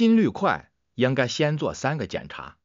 心率快，应该先做三个检查。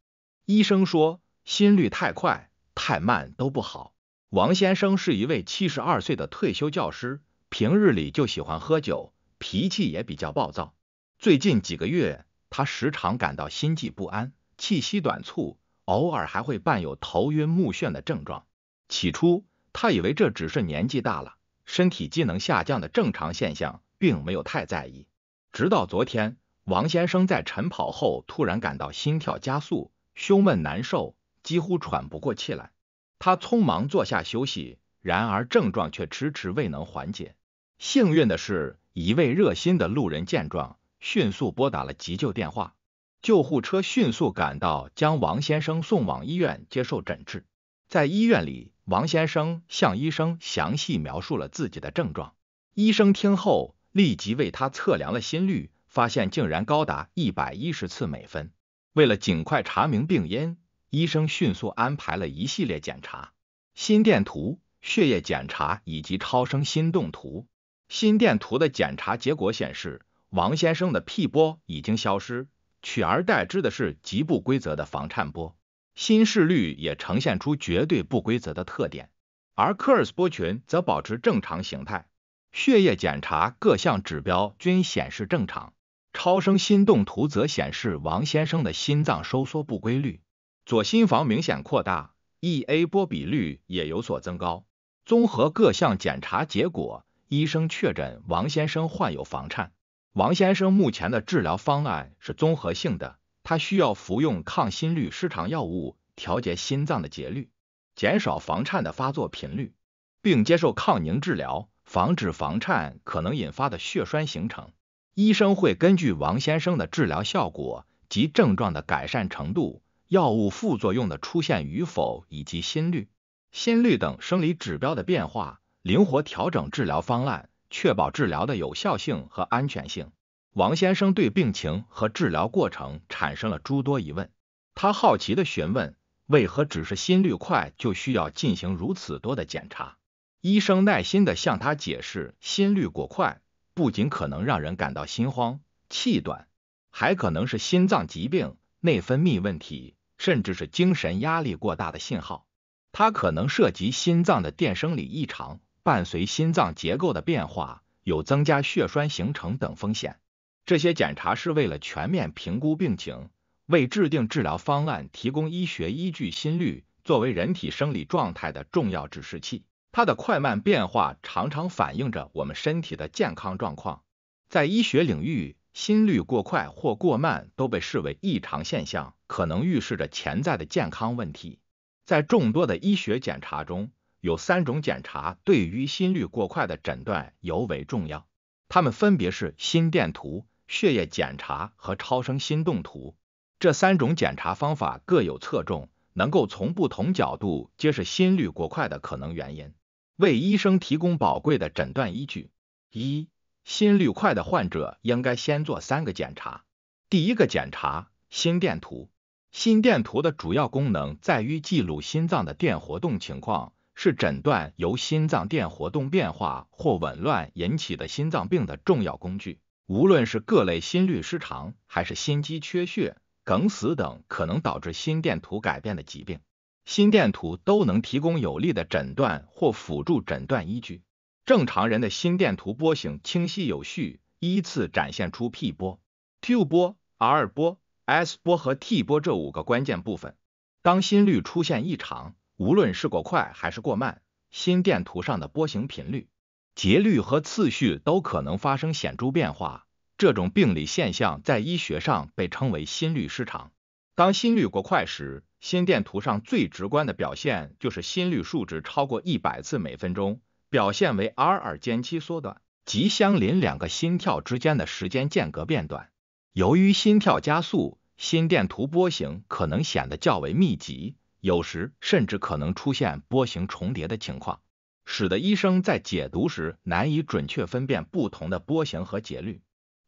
医生说，心率太快、太慢都不好。王先生是一位七十二岁的退休教师，平日里就喜欢喝酒，脾气也比较暴躁。最近几个月，他时常感到心悸不安，气息短促，偶尔还会伴有头晕目眩的症状。起初，他以为这只是年纪大了，身体机能下降的正常现象，并没有太在意。直到昨天。王先生在晨跑后突然感到心跳加速、胸闷难受，几乎喘不过气来。他匆忙坐下休息，然而症状却迟迟未能缓解。幸运的是，一位热心的路人见状，迅速拨打了急救电话。救护车迅速赶到，将王先生送往医院接受诊治。在医院里，王先生向医生详细描述了自己的症状。医生听后，立即为他测量了心率。发现竟然高达一百一十次每分。为了尽快查明病因，医生迅速安排了一系列检查：心电图、血液检查以及超声心动图。心电图的检查结果显示，王先生的 P 波已经消失，取而代之的是极不规则的房颤波，心室率也呈现出绝对不规则的特点，而科 r s 波群则保持正常形态。血液检查各项指标均显示正常。超声心动图则显示王先生的心脏收缩不规律，左心房明显扩大，E-A 波比率也有所增高。综合各项检查结果，医生确诊王先生患有房颤。王先生目前的治疗方案是综合性的，他需要服用抗心律失常药物调节心脏的节律，减少房颤的发作频率，并接受抗凝治疗，防止房颤可能引发的血栓形成。医生会根据王先生的治疗效果及症状的改善程度、药物副作用的出现与否以及心率、心率等生理指标的变化，灵活调整治疗方案，确保治疗的有效性和安全性。王先生对病情和治疗过程产生了诸多疑问，他好奇的询问：“为何只是心率快就需要进行如此多的检查？”医生耐心的向他解释：“心率过快。”不仅可能让人感到心慌、气短，还可能是心脏疾病、内分泌问题，甚至是精神压力过大的信号。它可能涉及心脏的电生理异常，伴随心脏结构的变化，有增加血栓形成等风险。这些检查是为了全面评估病情，为制定治疗方案提供医学依据。心率作为人体生理状态的重要指示器。它的快慢变化常常反映着我们身体的健康状况。在医学领域，心率过快或过慢都被视为异常现象，可能预示着潜在的健康问题。在众多的医学检查中，有三种检查对于心率过快的诊断尤为重要。它们分别是心电图、血液检查和超声心动图。这三种检查方法各有侧重，能够从不同角度揭示心率过快的可能原因。为医生提供宝贵的诊断依据。一、心率快的患者应该先做三个检查。第一个检查心电图。心电图的主要功能在于记录心脏的电活动情况，是诊断由心脏电活动变化或紊乱引起的心脏病的重要工具。无论是各类心律失常，还是心肌缺血、梗死等可能导致心电图改变的疾病。心电图都能提供有力的诊断或辅助诊断依据。正常人的心电图波形清晰有序，依次展现出 P 波、Q 波、R 波、S 波和 T 波这五个关键部分。当心率出现异常，无论是过快还是过慢，心电图上的波形频率、节律和次序都可能发生显著变化。这种病理现象在医学上被称为心律失常。当心率过快时，心电图上最直观的表现就是心率数值超过一百次每分钟，表现为 r 二间期缩短，即相邻两个心跳之间的时间间隔变短。由于心跳加速，心电图波形可能显得较为密集，有时甚至可能出现波形重叠的情况，使得医生在解读时难以准确分辨不同的波形和节律。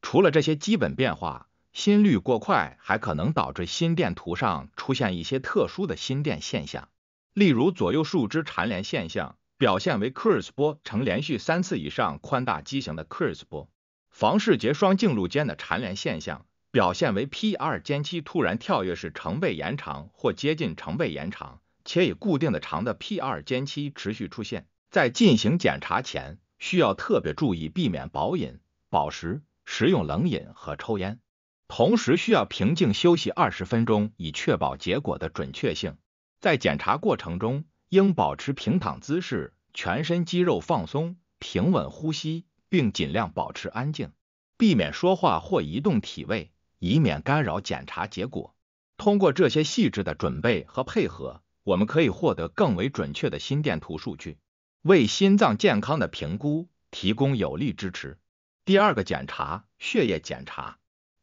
除了这些基本变化，心率过快还可能导致心电图上出现一些特殊的心电现象，例如左右树枝缠连现象，表现为 c r s 波呈连续三次以上宽大畸形的 c r s 波；房室结双径路间的缠连现象，表现为 PR 间期突然跳跃式成倍延长或接近成倍延长，且以固定的长的 PR 间期持续出现。在进行检查前，需要特别注意避免饱饮、饱食、食用冷饮和抽烟。同时需要平静休息二十分钟，以确保结果的准确性。在检查过程中，应保持平躺姿势，全身肌肉放松，平稳呼吸，并尽量保持安静，避免说话或移动体位，以免干扰检查结果。通过这些细致的准备和配合，我们可以获得更为准确的心电图数据，为心脏健康的评估提供有力支持。第二个检查，血液检查。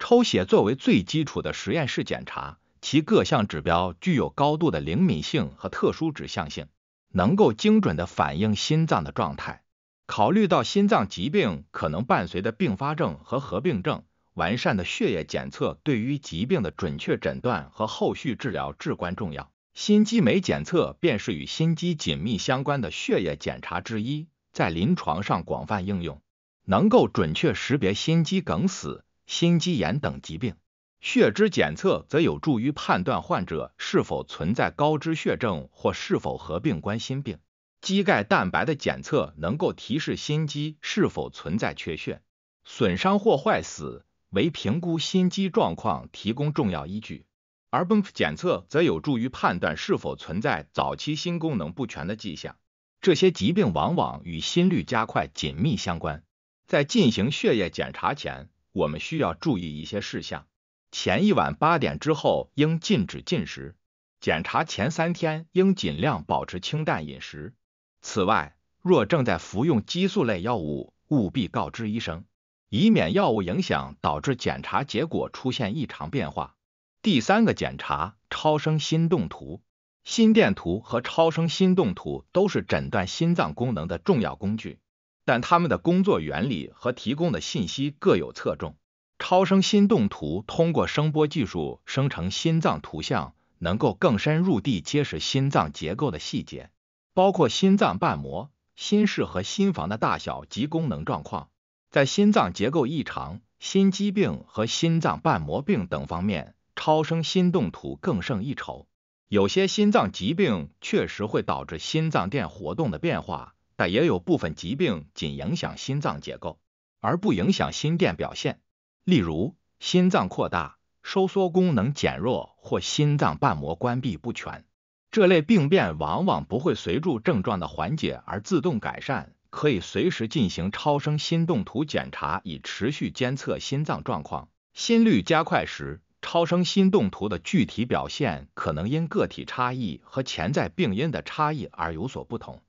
抽血作为最基础的实验室检查，其各项指标具有高度的灵敏性和特殊指向性，能够精准的反映心脏的状态。考虑到心脏疾病可能伴随的并发症和合并症，完善的血液检测对于疾病的准确诊断和后续治疗至关重要。心肌酶检测便是与心肌紧密相关的血液检查之一，在临床上广泛应用，能够准确识别心肌梗死。心肌炎等疾病，血脂检测则有助于判断患者是否存在高脂血症或是否合并冠心病。肌钙蛋白的检测能够提示心肌是否存在缺血、损伤或坏死，为评估心肌状况提供重要依据。而 b m p 检测则有助于判断是否存在早期心功能不全的迹象。这些疾病往往与心率加快紧密相关。在进行血液检查前，我们需要注意一些事项：前一晚八点之后应禁止进食；检查前三天应尽量保持清淡饮食。此外，若正在服用激素类药物，务必告知医生，以免药物影响导致检查结果出现异常变化。第三个检查超声心动图、心电图和超声心动图都是诊断心脏功能的重要工具。但他们的工作原理和提供的信息各有侧重。超声心动图通过声波技术生成心脏图像，能够更深入地揭示心脏结构的细节，包括心脏瓣膜、心室和心房的大小及功能状况。在心脏结构异常、心肌病和心脏瓣膜病等方面，超声心动图更胜一筹。有些心脏疾病确实会导致心脏电活动的变化。但也有部分疾病仅影响心脏结构而不影响心电表现，例如心脏扩大、收缩功能减弱或心脏瓣膜关闭不全。这类病变往往不会随住症状的缓解而自动改善，可以随时进行超声心动图检查以持续监测心脏状况。心率加快时，超声心动图的具体表现可能因个体差异和潜在病因的差异而有所不同。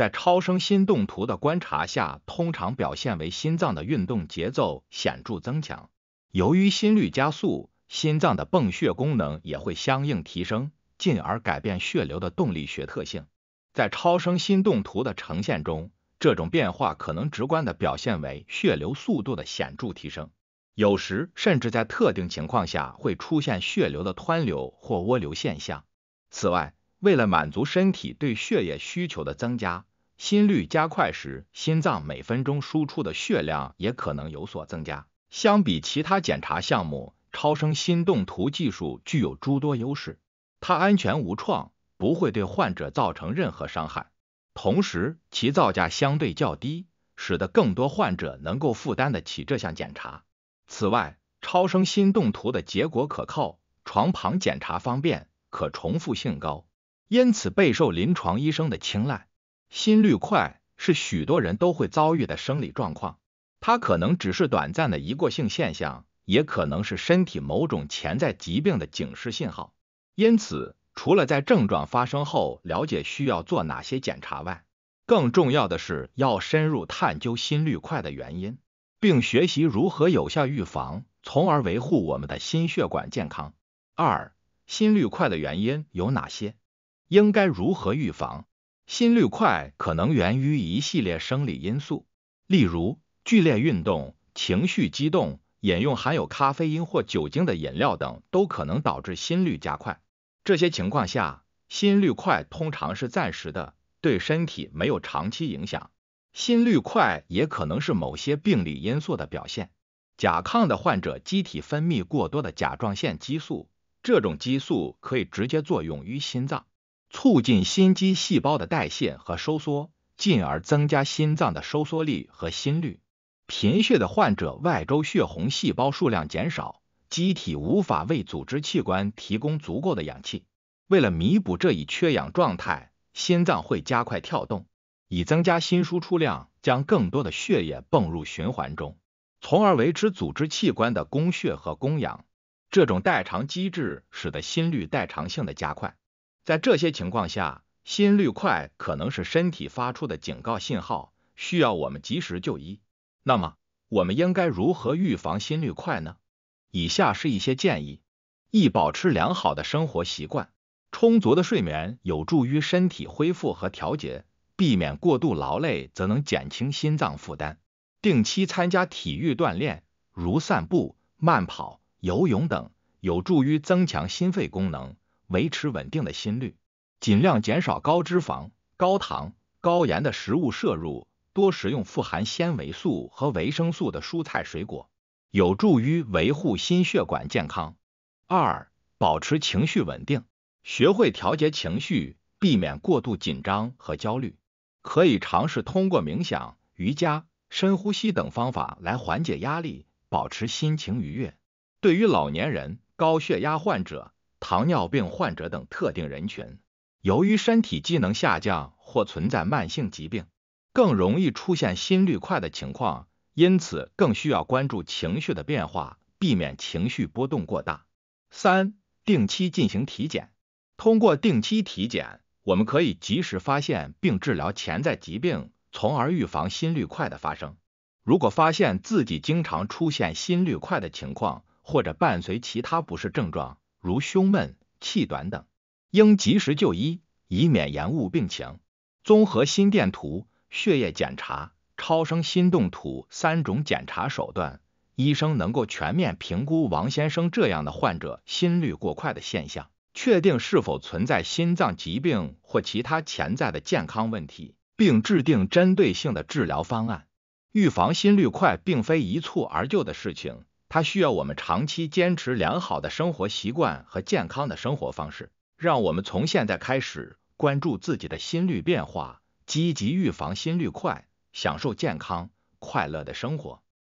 在超声心动图的观察下，通常表现为心脏的运动节奏显著增强。由于心率加速，心脏的泵血功能也会相应提升，进而改变血流的动力学特性。在超声心动图的呈现中，这种变化可能直观地表现为血流速度的显著提升，有时甚至在特定情况下会出现血流的湍流或涡流现象。此外，为了满足身体对血液需求的增加，心率加快时，心脏每分钟输出的血量也可能有所增加。相比其他检查项目，超声心动图技术具有诸多优势。它安全无创，不会对患者造成任何伤害，同时其造价相对较低，使得更多患者能够负担得起这项检查。此外，超声心动图的结果可靠，床旁检查方便，可重复性高，因此备受临床医生的青睐。心率快是许多人都会遭遇的生理状况，它可能只是短暂的一过性现象，也可能是身体某种潜在疾病的警示信号。因此，除了在症状发生后了解需要做哪些检查外，更重要的是要深入探究心率快的原因，并学习如何有效预防，从而维护我们的心血管健康。二、心率快的原因有哪些？应该如何预防？心率快可能源于一系列生理因素，例如剧烈运动、情绪激动、饮用含有咖啡因或酒精的饮料等，都可能导致心率加快。这些情况下，心率快通常是暂时的，对身体没有长期影响。心率快也可能是某些病理因素的表现。甲亢的患者机体分泌过多的甲状腺激素，这种激素可以直接作用于心脏。促进心肌细胞的代谢和收缩，进而增加心脏的收缩力和心率。贫血的患者外周血红细胞数量减少，机体无法为组织器官提供足够的氧气。为了弥补这一缺氧状态，心脏会加快跳动，以增加心输出量，将更多的血液泵入循环中，从而维持组织器官的供血和供氧。这种代偿机制使得心率代偿性的加快。在这些情况下，心率快可能是身体发出的警告信号，需要我们及时就医。那么，我们应该如何预防心率快呢？以下是一些建议：一、保持良好的生活习惯，充足的睡眠有助于身体恢复和调节，避免过度劳累则能减轻心脏负担；定期参加体育锻炼，如散步、慢跑、游泳等，有助于增强心肺功能。维持稳定的心率，尽量减少高脂肪、高糖、高盐的食物摄入，多食用富含纤维素和维生素的蔬菜水果，有助于维护心血管健康。二、保持情绪稳定，学会调节情绪，避免过度紧张和焦虑，可以尝试通过冥想、瑜伽、深呼吸等方法来缓解压力，保持心情愉悦。对于老年人、高血压患者。糖尿病患者等特定人群，由于身体机能下降或存在慢性疾病，更容易出现心率快的情况，因此更需要关注情绪的变化，避免情绪波动过大。三、定期进行体检。通过定期体检，我们可以及时发现并治疗潜在疾病，从而预防心率快的发生。如果发现自己经常出现心率快的情况，或者伴随其他不适症状，如胸闷、气短等，应及时就医，以免延误病情。综合心电图、血液检查、超声心动图三种检查手段，医生能够全面评估王先生这样的患者心率过快的现象，确定是否存在心脏疾病或其他潜在的健康问题，并制定针对性的治疗方案。预防心率快并非一蹴而就的事情。它需要我们长期坚持良好的生活习惯和健康的生活方式，让我们从现在开始关注自己的心率变化，积极预防心率快，享受健康快乐的生活。